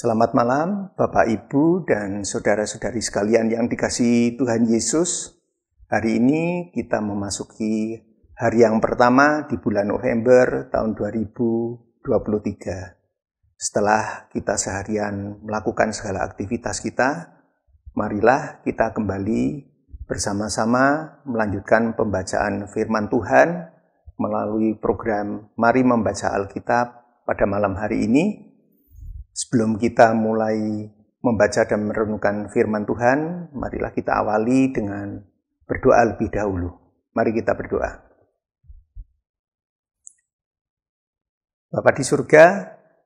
Selamat malam, Bapak, Ibu, dan saudara-saudari sekalian yang dikasih Tuhan Yesus. Hari ini kita memasuki hari yang pertama di bulan November tahun 2023. Setelah kita seharian melakukan segala aktivitas kita, marilah kita kembali bersama-sama melanjutkan pembacaan firman Tuhan melalui program Mari Membaca Alkitab pada malam hari ini Sebelum kita mulai membaca dan merenungkan firman Tuhan, marilah kita awali dengan berdoa lebih dahulu. Mari kita berdoa. Bapak di surga,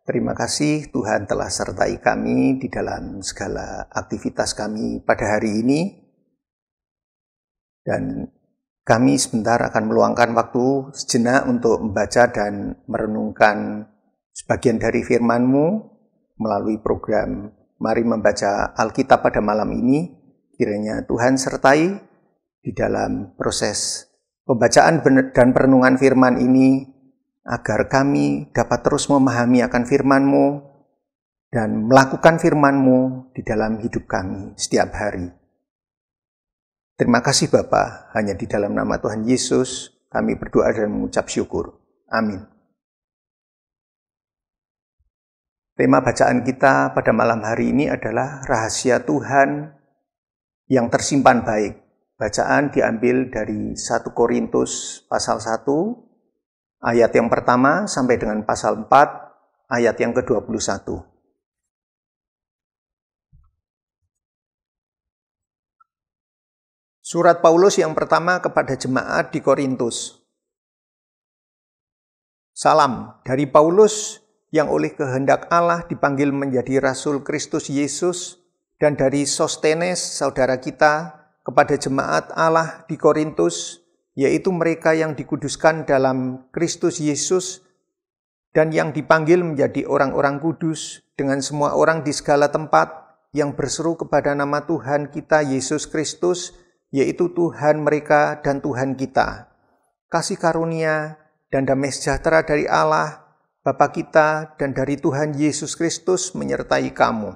terima kasih Tuhan telah sertai kami di dalam segala aktivitas kami pada hari ini. Dan kami sebentar akan meluangkan waktu sejenak untuk membaca dan merenungkan sebagian dari firman-Mu melalui program Mari Membaca Alkitab pada malam ini. Kiranya Tuhan sertai di dalam proses pembacaan dan perenungan firman ini agar kami dapat terus memahami akan firman-Mu dan melakukan firman-Mu di dalam hidup kami setiap hari. Terima kasih Bapa, hanya di dalam nama Tuhan Yesus kami berdoa dan mengucap syukur. Amin. Tema bacaan kita pada malam hari ini adalah rahasia Tuhan yang tersimpan baik. Bacaan diambil dari 1 Korintus pasal 1 ayat yang pertama sampai dengan pasal 4 ayat yang ke-21. Surat Paulus yang pertama kepada jemaat di Korintus. Salam dari Paulus yang oleh kehendak Allah dipanggil menjadi Rasul Kristus Yesus dan dari Sostenes saudara kita kepada jemaat Allah di Korintus, yaitu mereka yang dikuduskan dalam Kristus Yesus dan yang dipanggil menjadi orang-orang kudus dengan semua orang di segala tempat yang berseru kepada nama Tuhan kita Yesus Kristus, yaitu Tuhan mereka dan Tuhan kita. Kasih karunia dan damai sejahtera dari Allah – Bapa kita dan dari Tuhan Yesus Kristus menyertai kamu.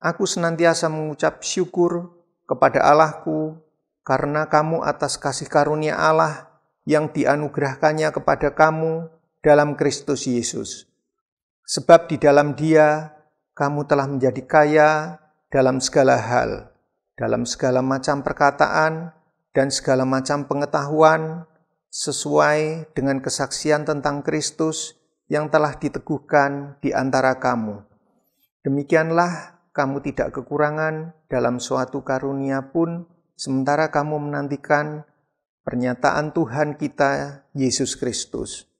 Aku senantiasa mengucap syukur kepada Allahku karena kamu atas kasih karunia Allah yang dianugerahkannya kepada kamu dalam Kristus Yesus. Sebab di dalam Dia kamu telah menjadi kaya dalam segala hal, dalam segala macam perkataan dan segala macam pengetahuan sesuai dengan kesaksian tentang Kristus yang telah diteguhkan di antara kamu. Demikianlah kamu tidak kekurangan dalam suatu karunia pun, sementara kamu menantikan pernyataan Tuhan kita Yesus Kristus.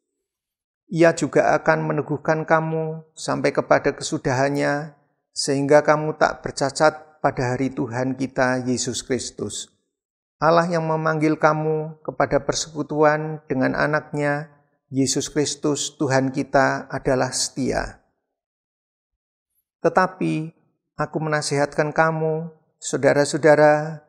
Ia juga akan meneguhkan kamu sampai kepada kesudahannya, sehingga kamu tak bercacat pada hari Tuhan kita Yesus Kristus. Allah yang memanggil kamu kepada persekutuan dengan anaknya Yesus Kristus Tuhan kita adalah setia. Tetapi aku menasihatkan kamu, saudara-saudara,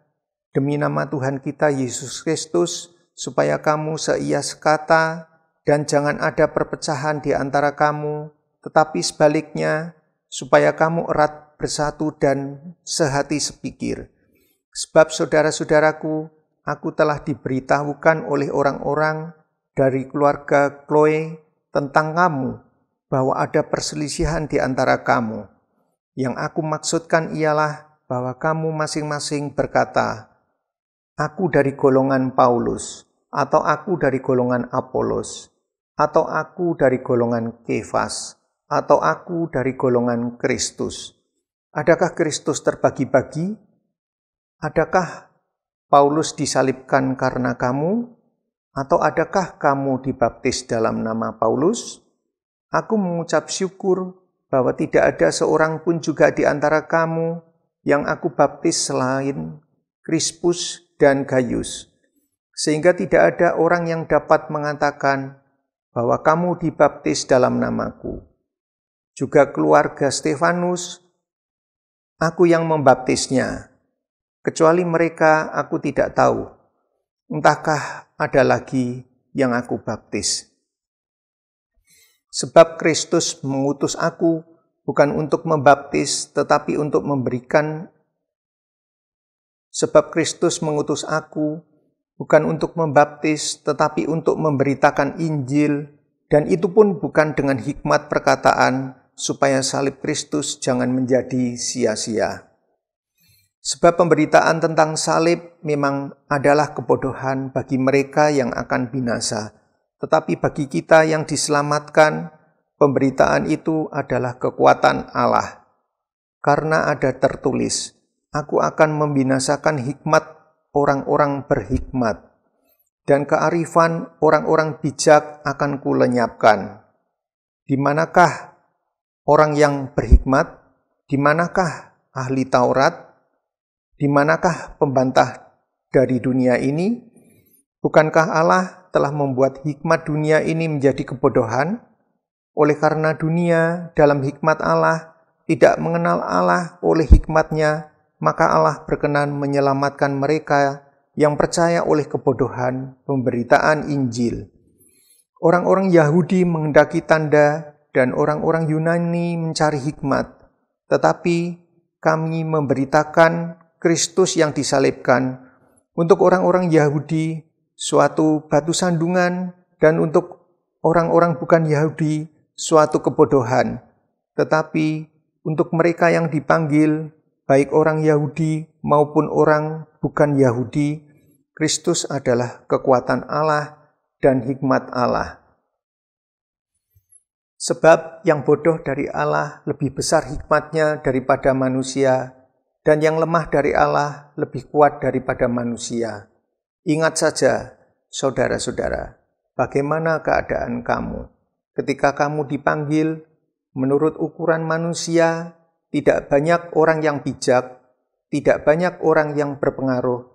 demi nama Tuhan kita Yesus Kristus, supaya kamu seia sekata dan jangan ada perpecahan di antara kamu, tetapi sebaliknya, supaya kamu erat bersatu dan sehati sepikir. Sebab saudara-saudaraku, aku telah diberitahukan oleh orang-orang dari keluarga Chloe tentang kamu bahwa ada perselisihan di antara kamu. Yang aku maksudkan ialah bahwa kamu masing-masing berkata, "Aku dari golongan Paulus, atau aku dari golongan Apolos, atau aku dari golongan Kefas, atau aku dari golongan Kristus." Adakah Kristus terbagi-bagi? Adakah Paulus disalibkan karena kamu? Atau adakah kamu dibaptis dalam nama Paulus? Aku mengucap syukur bahwa tidak ada seorang pun juga di antara kamu yang aku baptis selain Krispus dan Gaius, sehingga tidak ada orang yang dapat mengatakan bahwa kamu dibaptis dalam namaku. Juga keluarga Stefanus, aku yang membaptisnya, kecuali mereka aku tidak tahu entahkah ada lagi yang aku baptis. Sebab Kristus mengutus aku bukan untuk membaptis, tetapi untuk memberikan. Sebab Kristus mengutus aku bukan untuk membaptis, tetapi untuk memberitakan Injil, dan itu pun bukan dengan hikmat perkataan, supaya salib Kristus jangan menjadi sia-sia. Sebab pemberitaan tentang salib memang adalah kebodohan bagi mereka yang akan binasa, tetapi bagi kita yang diselamatkan, pemberitaan itu adalah kekuatan Allah. Karena ada tertulis, Aku akan membinasakan hikmat orang-orang berhikmat, dan kearifan orang-orang bijak akan kulenyapkan. Di manakah orang yang berhikmat? Di manakah ahli Taurat? Di manakah pembantah dari dunia ini? Bukankah Allah telah membuat hikmat dunia ini menjadi kebodohan? Oleh karena dunia dalam hikmat Allah tidak mengenal Allah oleh hikmatnya, maka Allah berkenan menyelamatkan mereka yang percaya oleh kebodohan pemberitaan Injil. Orang-orang Yahudi menghendaki tanda dan orang-orang Yunani mencari hikmat, tetapi kami memberitakan Kristus yang disalibkan, untuk orang-orang Yahudi suatu batu sandungan, dan untuk orang-orang bukan Yahudi suatu kebodohan. Tetapi untuk mereka yang dipanggil, baik orang Yahudi maupun orang bukan Yahudi, Kristus adalah kekuatan Allah dan hikmat Allah. Sebab yang bodoh dari Allah lebih besar hikmatnya daripada manusia, dan yang lemah dari Allah lebih kuat daripada manusia. Ingat saja, saudara-saudara, bagaimana keadaan kamu ketika kamu dipanggil menurut ukuran manusia. Tidak banyak orang yang bijak, tidak banyak orang yang berpengaruh,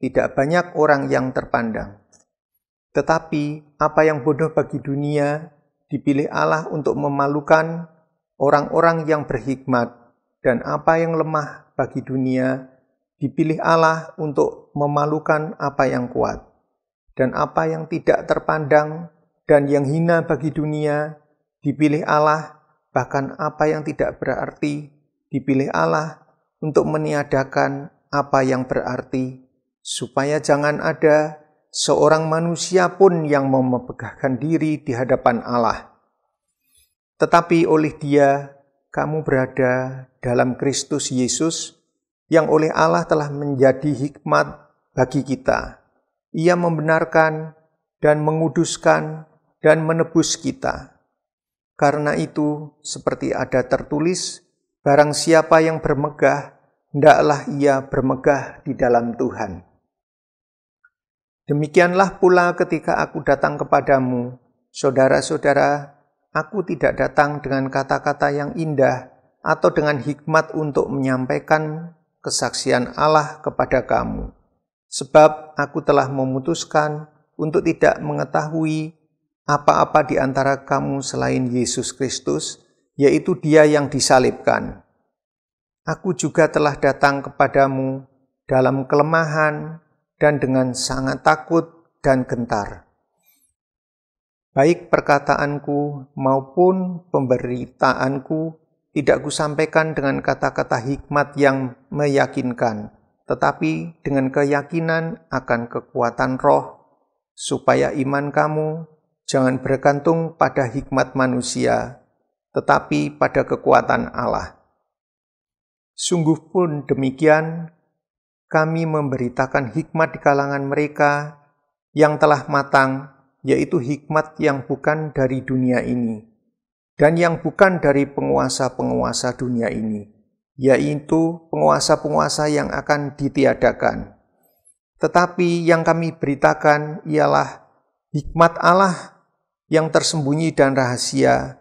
tidak banyak orang yang terpandang. Tetapi apa yang bodoh bagi dunia dipilih Allah untuk memalukan orang-orang yang berhikmat, dan apa yang lemah bagi dunia, dipilih Allah untuk memalukan apa yang kuat, dan apa yang tidak terpandang dan yang hina bagi dunia, dipilih Allah, bahkan apa yang tidak berarti, dipilih Allah untuk meniadakan apa yang berarti, supaya jangan ada seorang manusia pun yang memegahkan diri di hadapan Allah. Tetapi oleh dia kamu berada dalam Kristus Yesus yang oleh Allah telah menjadi hikmat bagi kita. Ia membenarkan dan menguduskan dan menebus kita. Karena itu, seperti ada tertulis, barang siapa yang bermegah, hendaklah ia bermegah di dalam Tuhan. Demikianlah pula ketika aku datang kepadamu, saudara-saudara, Aku tidak datang dengan kata-kata yang indah atau dengan hikmat untuk menyampaikan kesaksian Allah kepada kamu. Sebab aku telah memutuskan untuk tidak mengetahui apa-apa di antara kamu selain Yesus Kristus, yaitu Dia yang disalibkan. Aku juga telah datang kepadamu dalam kelemahan dan dengan sangat takut dan gentar baik perkataanku maupun pemberitaanku tidak kusampaikan dengan kata-kata hikmat yang meyakinkan, tetapi dengan keyakinan akan kekuatan roh, supaya iman kamu jangan bergantung pada hikmat manusia, tetapi pada kekuatan Allah. Sungguh pun demikian, kami memberitakan hikmat di kalangan mereka yang telah matang yaitu hikmat yang bukan dari dunia ini dan yang bukan dari penguasa-penguasa dunia ini, yaitu penguasa-penguasa yang akan ditiadakan. Tetapi yang kami beritakan ialah hikmat Allah yang tersembunyi dan rahasia,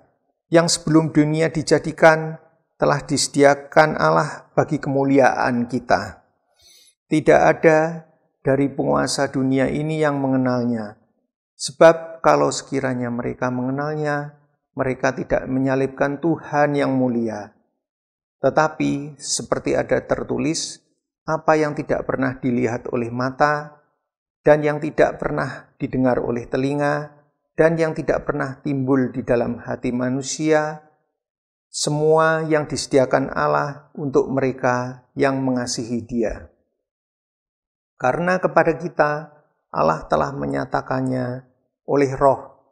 yang sebelum dunia dijadikan telah disediakan Allah bagi kemuliaan kita. Tidak ada dari penguasa dunia ini yang mengenalnya, Sebab kalau sekiranya mereka mengenalnya, mereka tidak menyalibkan Tuhan yang mulia. Tetapi seperti ada tertulis, apa yang tidak pernah dilihat oleh mata, dan yang tidak pernah didengar oleh telinga, dan yang tidak pernah timbul di dalam hati manusia, semua yang disediakan Allah untuk mereka yang mengasihi Dia. Karena kepada kita Allah telah menyatakannya oleh roh.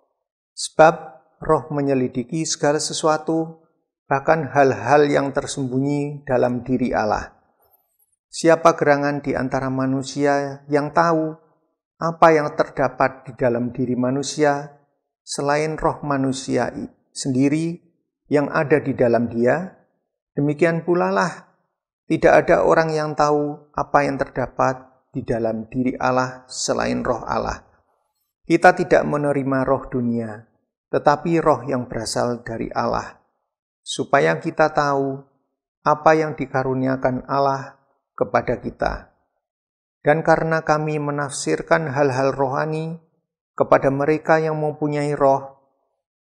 Sebab roh menyelidiki segala sesuatu, bahkan hal-hal yang tersembunyi dalam diri Allah. Siapa gerangan di antara manusia yang tahu apa yang terdapat di dalam diri manusia selain roh manusia sendiri yang ada di dalam dia? Demikian pula lah, tidak ada orang yang tahu apa yang terdapat di dalam diri Allah selain roh Allah. Kita tidak menerima roh dunia, tetapi roh yang berasal dari Allah, supaya kita tahu apa yang dikaruniakan Allah kepada kita. Dan karena kami menafsirkan hal-hal rohani kepada mereka yang mempunyai roh,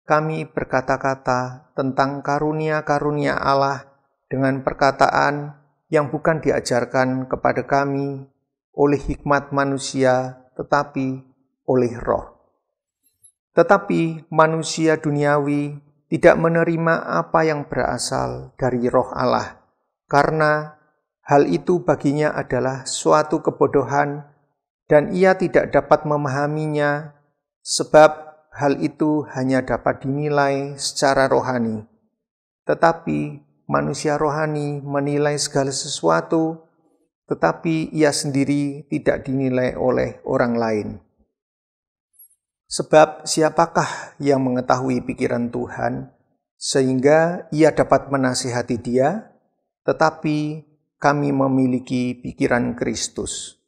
kami berkata-kata tentang karunia-karunia Allah dengan perkataan yang bukan diajarkan kepada kami oleh hikmat manusia, tetapi oleh roh. Tetapi manusia duniawi tidak menerima apa yang berasal dari roh Allah, karena hal itu baginya adalah suatu kebodohan dan ia tidak dapat memahaminya sebab hal itu hanya dapat dinilai secara rohani. Tetapi manusia rohani menilai segala sesuatu, tetapi ia sendiri tidak dinilai oleh orang lain. Sebab siapakah yang mengetahui pikiran Tuhan sehingga ia dapat menasihati dia, tetapi kami memiliki pikiran Kristus.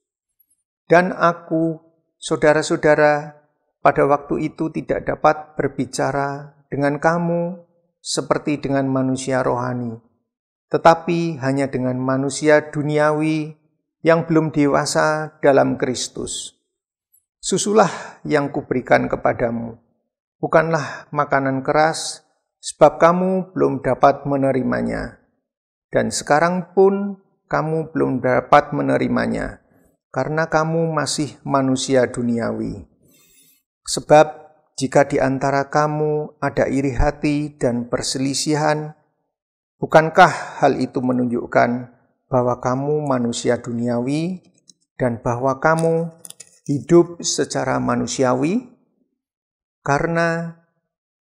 Dan aku, saudara-saudara, pada waktu itu tidak dapat berbicara dengan kamu seperti dengan manusia rohani, tetapi hanya dengan manusia duniawi yang belum dewasa dalam Kristus Susulah yang kuberikan kepadamu, bukanlah makanan keras, sebab kamu belum dapat menerimanya. Dan sekarang pun kamu belum dapat menerimanya, karena kamu masih manusia duniawi. Sebab jika di antara kamu ada iri hati dan perselisihan, bukankah hal itu menunjukkan bahwa kamu manusia duniawi dan bahwa kamu hidup secara manusiawi, karena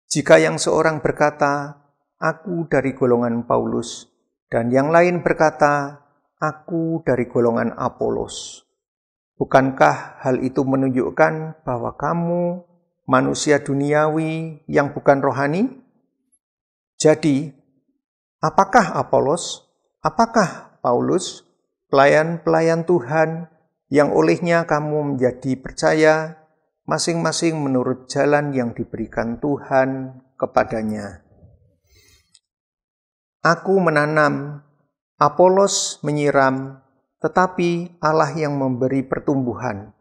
jika yang seorang berkata, "Aku dari golongan Paulus," dan yang lain berkata, "Aku dari golongan Apolos," bukankah hal itu menunjukkan bahwa kamu manusia duniawi yang bukan rohani? Jadi, apakah Apolos? Apakah Paulus, pelayan-pelayan Tuhan yang olehnya kamu menjadi percaya masing-masing menurut jalan yang diberikan Tuhan kepadanya. Aku menanam, Apolos menyiram, tetapi Allah yang memberi pertumbuhan.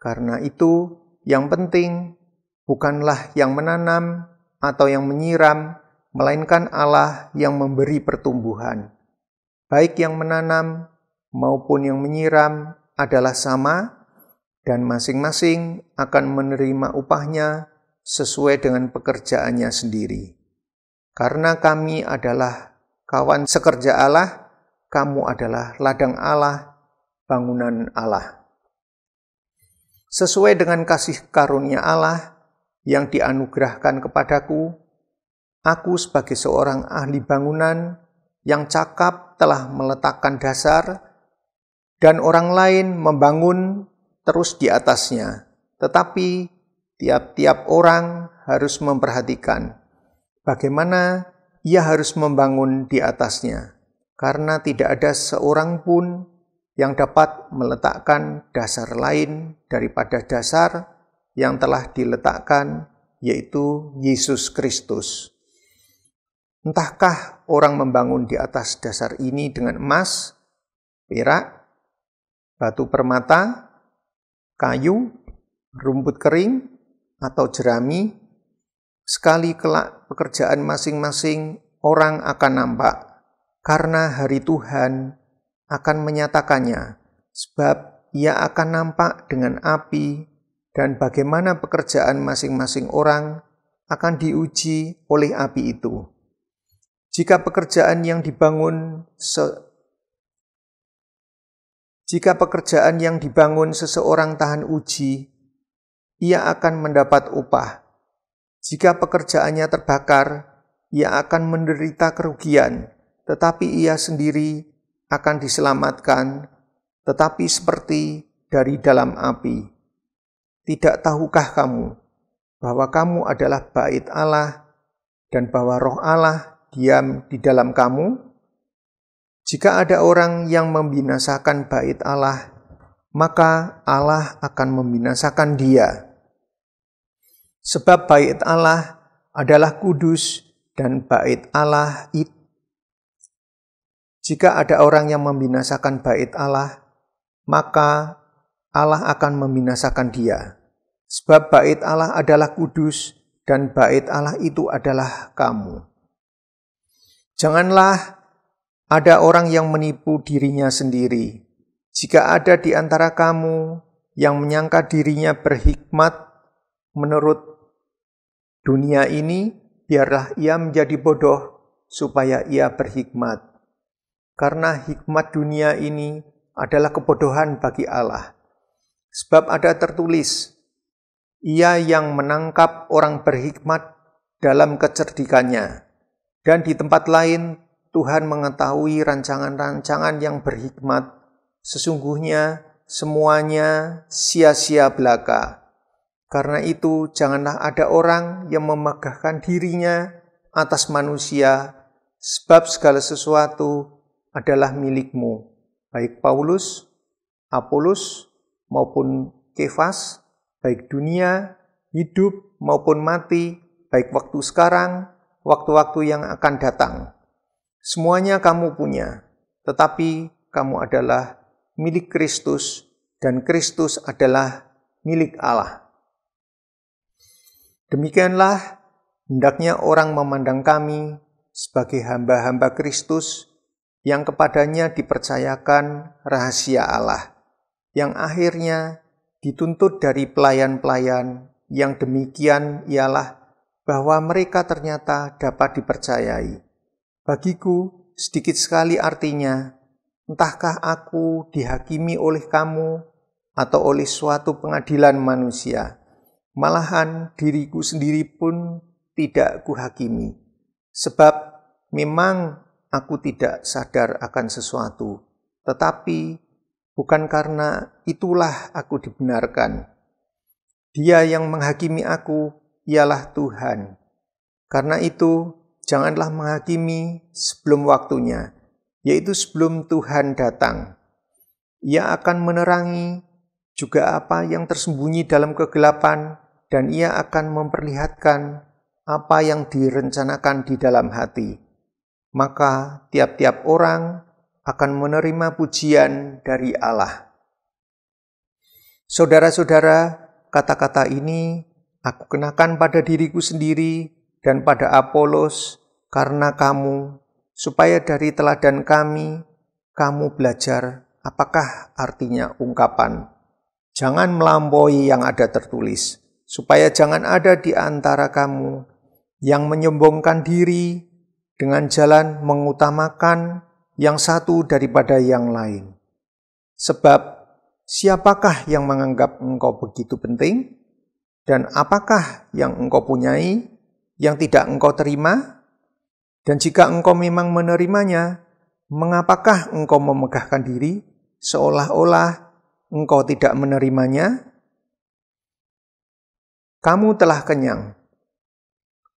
Karena itu, yang penting bukanlah yang menanam atau yang menyiram, melainkan Allah yang memberi pertumbuhan. Baik yang menanam maupun yang menyiram adalah sama dan masing-masing akan menerima upahnya sesuai dengan pekerjaannya sendiri. Karena kami adalah kawan sekerja Allah, kamu adalah ladang Allah, bangunan Allah. Sesuai dengan kasih karunia Allah yang dianugerahkan kepadaku, aku sebagai seorang ahli bangunan yang cakap telah meletakkan dasar dan orang lain membangun terus di atasnya. Tetapi tiap-tiap orang harus memperhatikan bagaimana ia harus membangun di atasnya, karena tidak ada seorang pun yang dapat meletakkan dasar lain daripada dasar yang telah diletakkan, yaitu Yesus Kristus. Entahkah orang membangun di atas dasar ini dengan emas, perak, batu permata, kayu, rumput kering, atau jerami, sekali kelak pekerjaan masing-masing orang akan nampak, karena hari Tuhan akan menyatakannya, sebab ia akan nampak dengan api, dan bagaimana pekerjaan masing-masing orang akan diuji oleh api itu. Jika pekerjaan yang dibangun jika pekerjaan yang dibangun seseorang tahan uji, ia akan mendapat upah. Jika pekerjaannya terbakar, ia akan menderita kerugian, tetapi ia sendiri akan diselamatkan, tetapi seperti dari dalam api. Tidak tahukah kamu bahwa kamu adalah bait Allah dan bahwa roh Allah diam di dalam kamu? Jika ada orang yang membinasakan bait Allah, maka Allah akan membinasakan dia. Sebab bait Allah adalah kudus dan bait Allah itu. Jika ada orang yang membinasakan bait Allah, maka Allah akan membinasakan dia. Sebab bait Allah adalah kudus dan bait Allah itu adalah kamu. Janganlah ada orang yang menipu dirinya sendiri. Jika ada di antara kamu yang menyangka dirinya berhikmat menurut dunia ini, biarlah ia menjadi bodoh supaya ia berhikmat. Karena hikmat dunia ini adalah kebodohan bagi Allah. Sebab ada tertulis, ia yang menangkap orang berhikmat dalam kecerdikannya, dan di tempat lain Tuhan mengetahui rancangan-rancangan yang berhikmat. Sesungguhnya semuanya sia-sia belaka. Karena itu, janganlah ada orang yang memegahkan dirinya atas manusia, sebab segala sesuatu adalah milikmu, baik Paulus, Apolos, maupun Kefas, baik dunia, hidup, maupun mati, baik waktu sekarang, waktu-waktu yang akan datang. Semuanya kamu punya, tetapi kamu adalah milik Kristus dan Kristus adalah milik Allah. Demikianlah hendaknya orang memandang kami sebagai hamba-hamba Kristus yang kepadanya dipercayakan rahasia Allah, yang akhirnya dituntut dari pelayan-pelayan yang demikian ialah bahwa mereka ternyata dapat dipercayai Bagiku sedikit sekali artinya, entahkah aku dihakimi oleh kamu atau oleh suatu pengadilan manusia. Malahan diriku sendiri pun tidak kuhakimi, sebab memang aku tidak sadar akan sesuatu, tetapi bukan karena itulah aku dibenarkan. Dia yang menghakimi aku ialah Tuhan. Karena itu, janganlah menghakimi sebelum waktunya, yaitu sebelum Tuhan datang. Ia akan menerangi juga apa yang tersembunyi dalam kegelapan, dan ia akan memperlihatkan apa yang direncanakan di dalam hati. Maka tiap-tiap orang akan menerima pujian dari Allah. Saudara-saudara, kata-kata ini aku kenakan pada diriku sendiri dan pada Apolos, karena kamu, supaya dari teladan kami, kamu belajar apakah artinya ungkapan. Jangan melampaui yang ada tertulis, supaya jangan ada di antara kamu yang menyombongkan diri dengan jalan mengutamakan yang satu daripada yang lain. Sebab siapakah yang menganggap engkau begitu penting, dan apakah yang engkau punyai yang tidak engkau terima? Dan jika engkau memang menerimanya, mengapakah engkau memegahkan diri seolah-olah engkau tidak menerimanya? Kamu telah kenyang.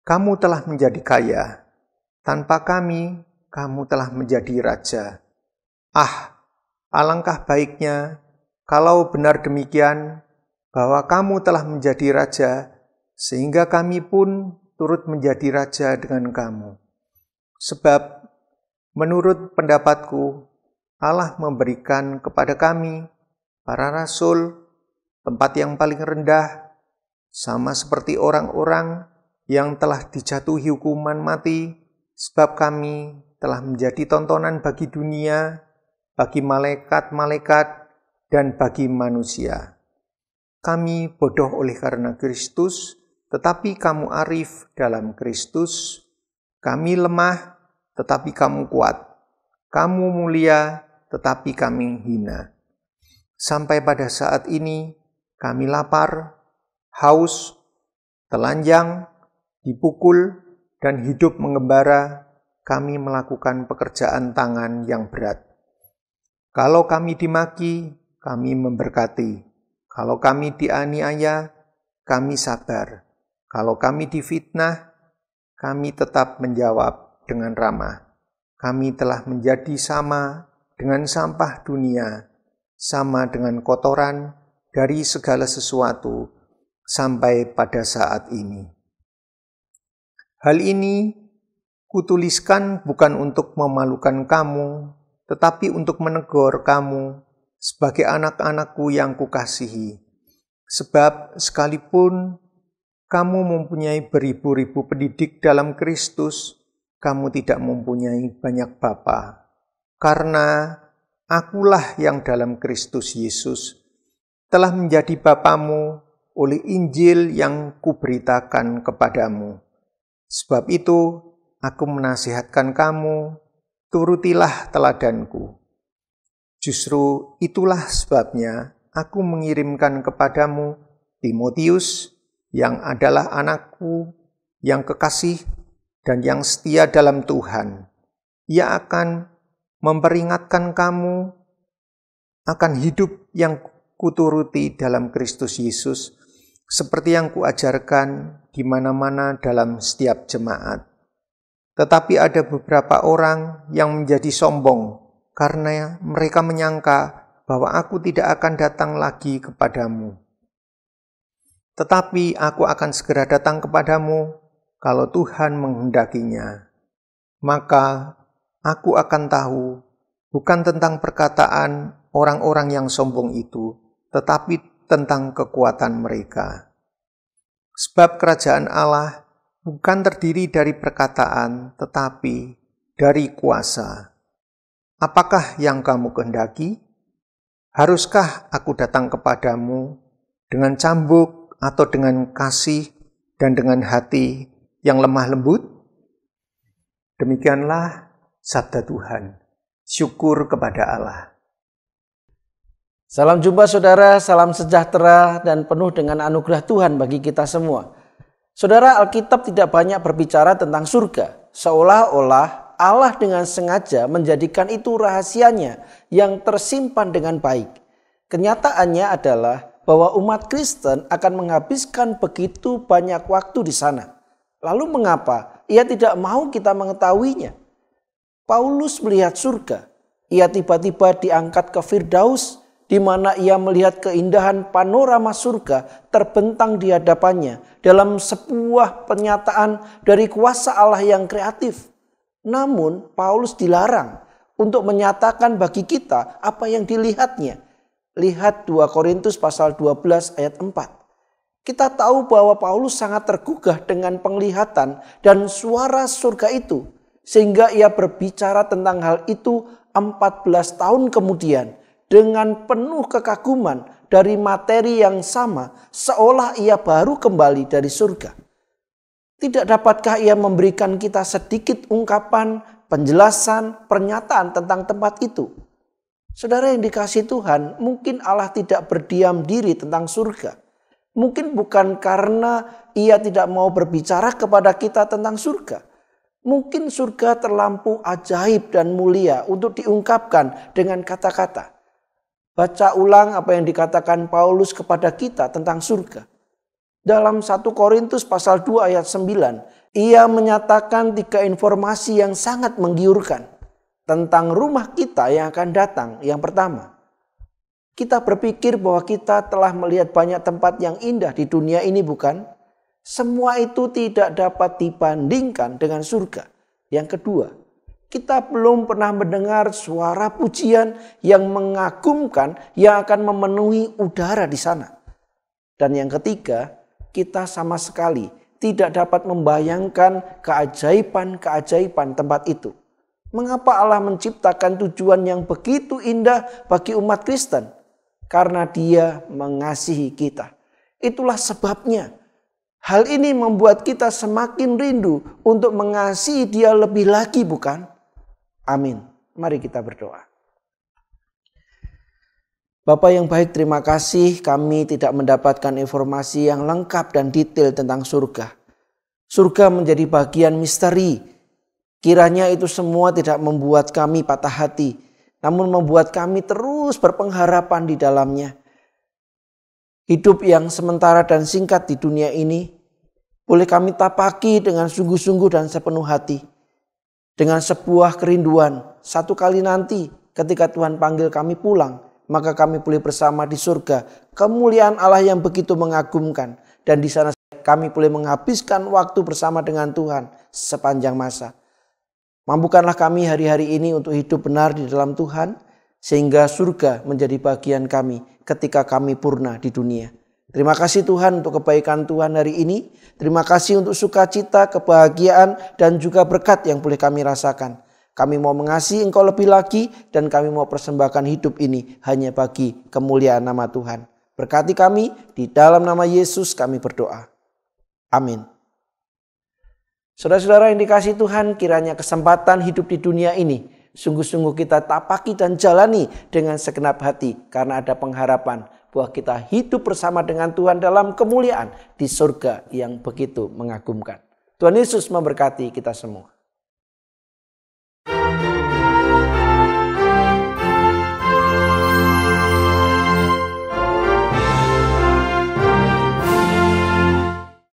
Kamu telah menjadi kaya. Tanpa kami, kamu telah menjadi raja. Ah, alangkah baiknya kalau benar demikian bahwa kamu telah menjadi raja, sehingga kami pun turut menjadi raja dengan kamu. Sebab menurut pendapatku Allah memberikan kepada kami para rasul tempat yang paling rendah sama seperti orang-orang yang telah dijatuhi hukuman mati sebab kami telah menjadi tontonan bagi dunia, bagi malaikat-malaikat, dan bagi manusia. Kami bodoh oleh karena Kristus, tetapi kamu arif dalam Kristus, kami lemah, tetapi kamu kuat. Kamu mulia, tetapi kami hina. Sampai pada saat ini, kami lapar, haus, telanjang, dipukul, dan hidup mengembara. Kami melakukan pekerjaan tangan yang berat. Kalau kami dimaki, kami memberkati. Kalau kami dianiaya, kami sabar. Kalau kami difitnah, kami tetap menjawab dengan ramah. Kami telah menjadi sama dengan sampah dunia, sama dengan kotoran dari segala sesuatu sampai pada saat ini. Hal ini kutuliskan bukan untuk memalukan kamu, tetapi untuk menegur kamu sebagai anak-anakku yang kukasihi. Sebab sekalipun kamu mempunyai beribu-ribu pendidik dalam Kristus, kamu tidak mempunyai banyak bapa. Karena akulah yang dalam Kristus Yesus telah menjadi bapamu oleh Injil yang kuberitakan kepadamu. Sebab itu, aku menasihatkan kamu, turutilah teladanku. Justru itulah sebabnya aku mengirimkan kepadamu Timotius, yang adalah anakku, yang kekasih, dan yang setia dalam Tuhan. Ia akan memperingatkan kamu akan hidup yang kuturuti dalam Kristus Yesus, seperti yang kuajarkan di mana-mana dalam setiap jemaat. Tetapi ada beberapa orang yang menjadi sombong karena mereka menyangka bahwa aku tidak akan datang lagi kepadamu. Tetapi aku akan segera datang kepadamu kalau Tuhan menghendakinya. Maka aku akan tahu bukan tentang perkataan orang-orang yang sombong itu, tetapi tentang kekuatan mereka. Sebab kerajaan Allah bukan terdiri dari perkataan, tetapi dari kuasa. Apakah yang kamu kehendaki? Haruskah aku datang kepadamu dengan cambuk atau dengan kasih dan dengan hati yang lemah lembut? Demikianlah sabda Tuhan. Syukur kepada Allah. Salam jumpa saudara, salam sejahtera dan penuh dengan anugerah Tuhan bagi kita semua. Saudara, Alkitab tidak banyak berbicara tentang surga. Seolah-olah Allah dengan sengaja menjadikan itu rahasianya yang tersimpan dengan baik. Kenyataannya adalah bahwa umat Kristen akan menghabiskan begitu banyak waktu di sana. Lalu mengapa ia tidak mau kita mengetahuinya? Paulus melihat surga. Ia tiba-tiba diangkat ke Firdaus di mana ia melihat keindahan panorama surga terbentang di hadapannya dalam sebuah pernyataan dari kuasa Allah yang kreatif. Namun Paulus dilarang untuk menyatakan bagi kita apa yang dilihatnya Lihat 2 Korintus pasal 12 ayat 4. Kita tahu bahwa Paulus sangat tergugah dengan penglihatan dan suara surga itu. Sehingga ia berbicara tentang hal itu 14 tahun kemudian dengan penuh kekaguman dari materi yang sama seolah ia baru kembali dari surga. Tidak dapatkah ia memberikan kita sedikit ungkapan, penjelasan, pernyataan tentang tempat itu? Saudara yang dikasih Tuhan, mungkin Allah tidak berdiam diri tentang surga. Mungkin bukan karena ia tidak mau berbicara kepada kita tentang surga. Mungkin surga terlampau ajaib dan mulia untuk diungkapkan dengan kata-kata. Baca ulang apa yang dikatakan Paulus kepada kita tentang surga. Dalam 1 Korintus pasal 2 ayat 9, ia menyatakan tiga informasi yang sangat menggiurkan tentang rumah kita yang akan datang. Yang pertama, kita berpikir bahwa kita telah melihat banyak tempat yang indah di dunia ini bukan? Semua itu tidak dapat dibandingkan dengan surga. Yang kedua, kita belum pernah mendengar suara pujian yang mengagumkan yang akan memenuhi udara di sana. Dan yang ketiga, kita sama sekali tidak dapat membayangkan keajaiban-keajaiban tempat itu. Mengapa Allah menciptakan tujuan yang begitu indah bagi umat Kristen? Karena Dia mengasihi kita. Itulah sebabnya. Hal ini membuat kita semakin rindu untuk mengasihi Dia lebih lagi, bukan? Amin. Mari kita berdoa. Bapak yang baik, terima kasih. Kami tidak mendapatkan informasi yang lengkap dan detail tentang surga. Surga menjadi bagian misteri Kiranya itu semua tidak membuat kami patah hati, namun membuat kami terus berpengharapan di dalamnya. Hidup yang sementara dan singkat di dunia ini boleh kami tapaki dengan sungguh-sungguh dan sepenuh hati. Dengan sebuah kerinduan, satu kali nanti ketika Tuhan panggil kami pulang, maka kami boleh bersama di surga. Kemuliaan Allah yang begitu mengagumkan. Dan di sana kami boleh menghabiskan waktu bersama dengan Tuhan sepanjang masa. Mampukanlah kami hari-hari ini untuk hidup benar di dalam Tuhan, sehingga surga menjadi bagian kami ketika kami purna di dunia. Terima kasih Tuhan untuk kebaikan Tuhan hari ini. Terima kasih untuk sukacita, kebahagiaan, dan juga berkat yang boleh kami rasakan. Kami mau mengasihi Engkau lebih lagi dan kami mau persembahkan hidup ini hanya bagi kemuliaan nama Tuhan. Berkati kami, di dalam nama Yesus kami berdoa. Amin. Saudara-saudara yang dikasih Tuhan, kiranya kesempatan hidup di dunia ini sungguh-sungguh kita tapaki dan jalani dengan segenap hati karena ada pengharapan bahwa kita hidup bersama dengan Tuhan dalam kemuliaan di surga yang begitu mengagumkan. Tuhan Yesus memberkati kita semua.